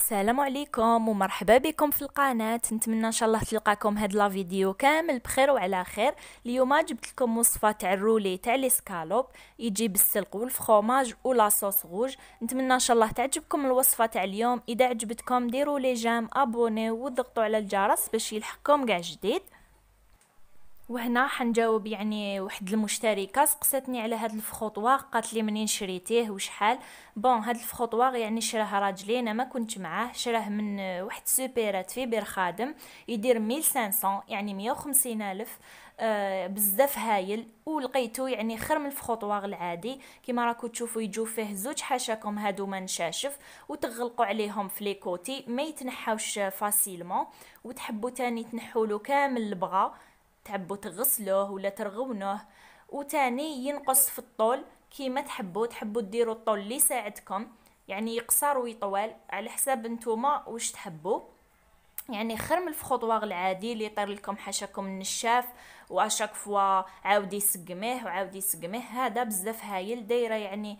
السلام عليكم ومرحبا بكم في القناة نتمنى ان شاء الله تلقاكم هاد لا فيديو كامل بخير وعلى خير اليوم جبت لكم وصفة تاع الرولي تاع لي سكالوب يجي بالسلق والفخوماج ولا صوص غوج نتمنى ان شاء الله تعجبكم الوصفة تاع اليوم اذا عجبتكم ديروا لي جام ابوني وضغطوا على الجرس باش يلحقكم كاع جديد وهنا حنجاوب يعني واحد المشتركه سقساتني على هاد الفخوطوا قالت لي منين شريتيه وشحال بون هاد الفخوطوا يعني شراه راجلي انا ما كنت معاه شراه من واحد سوبيرات في بير خادم يدير 1500 يعني 150 الف آه بزاف هايل ولقيتو يعني خير من الفخوطوا العادي كما راكو تشوفوا يجو فيه زوج حاشاكم هادو ما نشاشف وتغلقوا عليهم في ليكوتي ما يتنحاوش فاسيلمون وتحبوا تاني تنحولو كامل البغا تحبوا تغسلوه ولا ترغونوه وتاني ينقص في الطول كيما تحبوا تحبوا ديروا الطول اللي يساعدكم يعني يقصر ويطول على حساب نتوما واش تحبوا يعني خير من الفخوطواغ العادي اللي يطير لكم حاشاكم النشاف واشاك فوا عاود يسقميه وعاودي يسقميه هذا بزاف هايل دايره يعني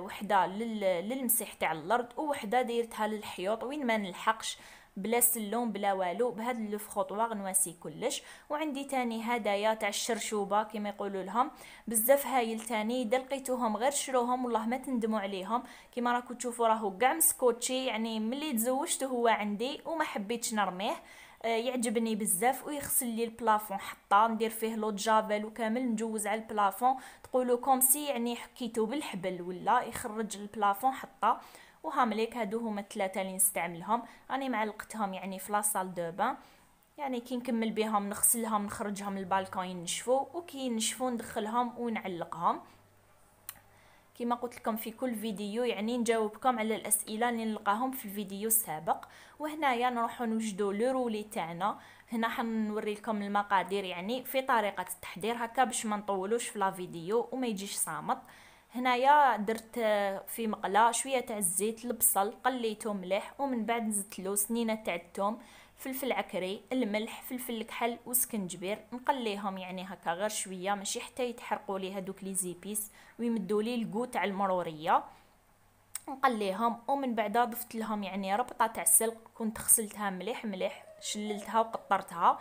وحده للمسيح تاع الارض ووحده دايرتها للحيوط وين ما نلحقش بلا سلوم بلا والو بهاد لو فخوطوا غنواسي كلش وعندي تاني هدايا تاع الشرشوبه كما يقولوا لهم بزاف هايل تاني اذا لقيتوهم غير شروهم والله ما تندموا عليهم كما راكم تشوفوا راهو كاع مسكوتشي يعني ملي تزوجت هو عندي وما حبيتش نرميه آه، يعجبني بزاف ويغسل لي البلافون حتى ندير فيه لو جافيل وكامل نجوز على البلافون تقولوا كوم سي يعني حكيتو بالحبل ولا يخرج البلافون حتى مليك هادو هما الثلاثه اللي نستعملهم راني معلقتهم يعني في لاصال دو بان يعني كي نكمل بهم نغسلهم نخرجهم للبالكون ينشفوا وكي ينشفوا ندخلهم ونعلقهم كما قلت لكم في كل فيديو يعني نجاوبكم على الاسئله اللي نلقاهم في الفيديو السابق وهنايا نروحوا نوجدوا لورولي تاعنا هنا حنوري لكم المقادير يعني في طريقه التحضير هكا باش ما نطولوش في لا فيديو وما يجيش صامت هنايا درت في مقله شويه تاع الزيت البصل قليته مليح ومن بعد نزدت له سنينه تاع الثوم فلفل عكري الملح فلفل الكحل وسكنجبير نقليهم يعني هكا غير شويه ماشي حتى يتحرقوا لي هذوك لي زيبيس ويمدوا لي الكو تاع المروريه نقليهم ومن بعد ضفت لهم يعني ربطه تاع السلق كنت غسلتها مليح مليح شللتها وقطرتها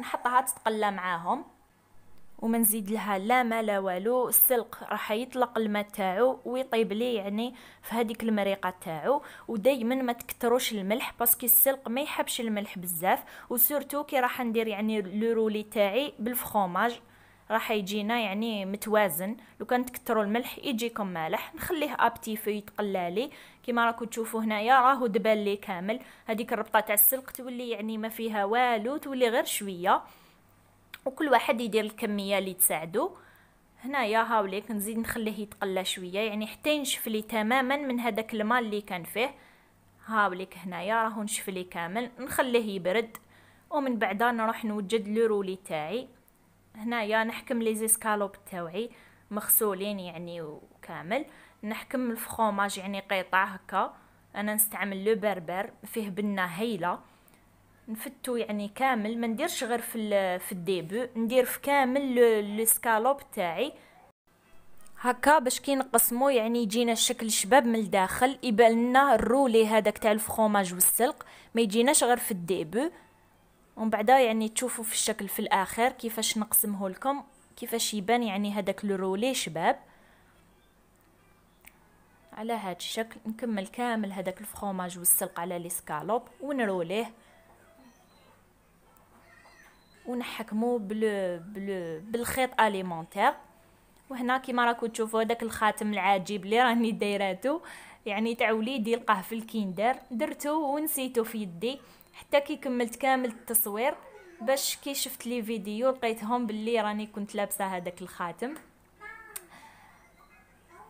نحطها تتقلى معاهم وما نزيد لها لا ما لا والو السلق راح يطلق الماء تاعو ويطيب لي يعني في هذيك المريقه تاعو ودائما ما تكتروش الملح باسكو السلق ما يحبش الملح بزاف وسورتو كي راح ندير يعني لو رولي تاعي بالفخوماج راح يجينا يعني متوازن لو كان تكثروا الملح يجيكم مالح نخليه ابتي في يتقلالي كيما راكم تشوفوا هنايا راهو دبالي لي كامل هذيك الربطه تاع السلق تولي يعني ما فيها والو تولي غير شويه وكل واحد يدير الكميه اللي تساعده هنايا هاوليك نزيد نخليه يتقلى شويه يعني حتى ينشف لي تماما من هذاك الماء اللي كان فيه هاوليك هنايا راهو نشف لي كامل نخليه يبرد ومن بعدها نروح نوجد لورولي تاعي هنايا نحكم لي زيسكالوب تاوعي مغسولين يعني وكامل نحكم الفخوماج يعني قطع هكا انا نستعمل لو بربر فيه بنه هايله نفتو يعني كامل ما نديرش غير في في الديبو ندير في كامل السكالوب تاعي هكا باش كي نقسمو يعني يجينا الشكل شباب من الداخل يبان لنا الرولي هذاك تاع الفخوماج والسلق ما يجيناش غير في الديبو ومن بعد يعني تشوفوا في الشكل في الاخر كيفاش نقسمه لكم كيفاش يبان يعني هذاك الرولي شباب على هاد الشكل نكمل كامل هذاك الفخوماج والسلق على لي سكالوب ونروليه ونحكمو بلو بلو بالخيط اليمونتير وهنا كيما راكم تشوفوا داك الخاتم العجيب اللي راني دايراتو يعني تاع وليدي لقاه في الكيندر درتو ونسيتو في يدي حتى كي كملت كامل التصوير باش كي شفت لي فيديو لقيتهم باللي راني كنت لابسه هذاك الخاتم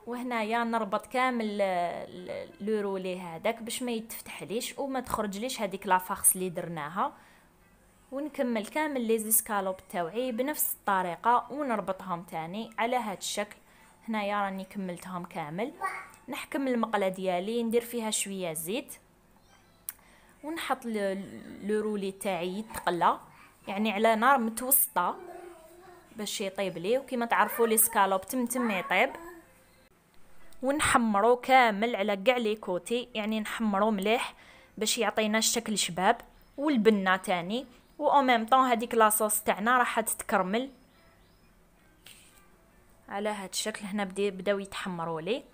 وهنايا نربط كامل لورولي هذاك باش ما يتفتحليش وما تخرجليش هذيك لافاخس اللي درناها ونكمل كامل لي زيسكالوب تاوعي بنفس الطريقه ونربطهم تاني على هاد الشكل هنايا راني كملتهم كامل نحكم المقله ديالي ندير فيها شويه زيت ونحط لو رولي تاعي يتقلى يعني على نار متوسطه باش يطيب لي وكما تعرفوا لي سكالوب تم تم يطيب ونحمرو كامل على كاع لي كوتي يعني نحمرو مليح باش يعطينا الشكل شباب والبنه تاني و او ميم طون هذيك لاصوص تاعنا راح تتكرمل على هذا الشكل هنا بداو يتحمروا لي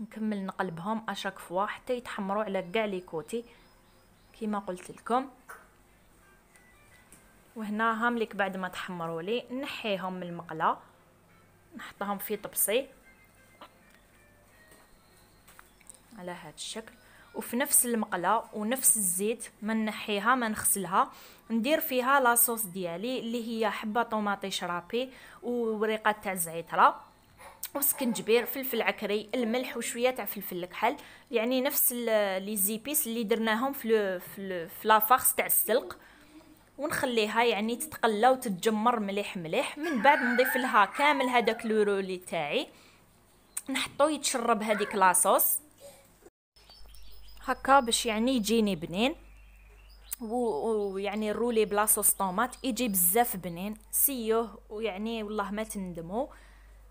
نكمل نقلبهم اشاك فوا حتى يتحمروا على كاع لي كوتي كيما قلت لكم وهنا هامليك بعد ما تحمروا لي نحيهم من المقله نحطهم في طبسي على هذا الشكل وفي نفس المقله ونفس الزيت ما نحيها ما نغسلها ندير فيها لاصوص ديالي اللي هي حبه طوماطي شرابي ووريقه تاع الزعتره وسكنجبير فلفل عكري الملح وشويه تاع فلفل الكحل يعني نفس لي زيبيس اللي درناهم في في لافارس تاع السلق ونخليها يعني تتقلى وتتجمر مليح مليح من بعد نضيف لها كامل هذاك لورولي تاعي نحطو يتشرب هذيك لاصوص هكا باش يعني يجيني بنين ويعني رولي بلاصو سطوماط يجي بزاف بنين سيوه ويعني والله ما تندمو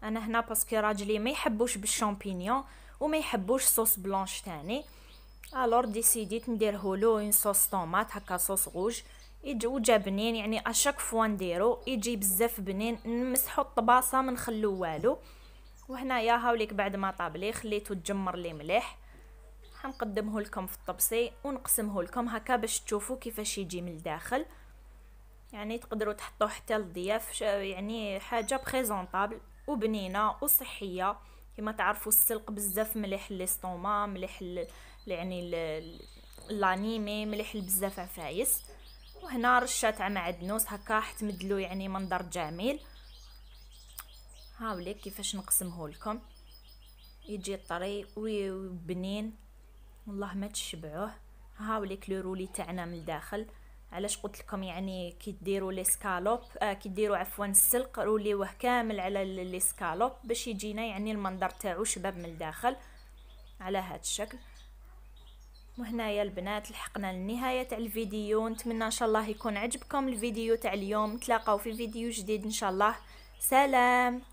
انا هنا باسكو راجلي ما يحبوش بالشامبينيون وما يحبوش صوص بلانش تاني الور ديسيديت نديرهولو اون صوص طوماط هكا صوص غوج يجو بنين يعني اشاك فوا نديرو يجي بزاف بنين نمسحو الطباسه ما نخلو والو وهنايا هاوليك بعد ما طابلي خليته تجمر لي مليح حنقدمه لكم في الطبسي ونقسمه لكم هكا باش تشوفوا كيفاش يجي من الداخل يعني تقدروا تحطوه حتى للضياف يعني حاجه بريزونطابل وبنينه وصحيه كما تعرفوا السلق بزاف مليح ليستوما مليح يعني لانيمي مليح بزاف عفايس وهنا رشات معدنوس هكا حتمدلو يعني منظر جميل هاوليك كيفاش نقسمه لكم يجي طري وبنين والله ما تشبعوه هاو لو رولي تاعنا من الداخل علاش قلت لكم يعني كي ديروا لي سكالوب آه كي ديروا عفوا السلق روليوه كامل على لي سكالوب باش يجينا يعني المنظر تاعو شباب من الداخل على هذا الشكل وهنايا البنات لحقنا للنهايه تاع الفيديو نتمنى ان شاء الله يكون عجبكم الفيديو تاع اليوم نتلاقاو في فيديو جديد ان شاء الله سلام